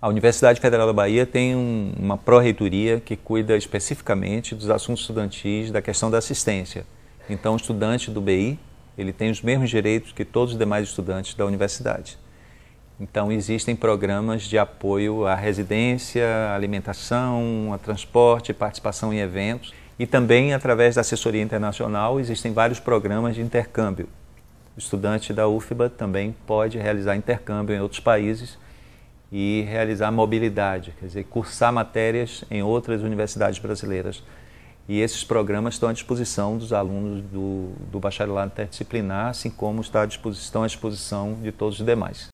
A Universidade Federal da Bahia tem um, uma pró-reitoria que cuida especificamente dos assuntos estudantis, da questão da assistência. Então, o estudante do BI, ele tem os mesmos direitos que todos os demais estudantes da universidade. Então, existem programas de apoio à residência, à alimentação, a transporte, participação em eventos. E também, através da assessoria internacional, existem vários programas de intercâmbio. O estudante da UFBA também pode realizar intercâmbio em outros países e realizar mobilidade, quer dizer, cursar matérias em outras universidades brasileiras. E esses programas estão à disposição dos alunos do, do bacharelado interdisciplinar, assim como está à disposição, estão à disposição de todos os demais.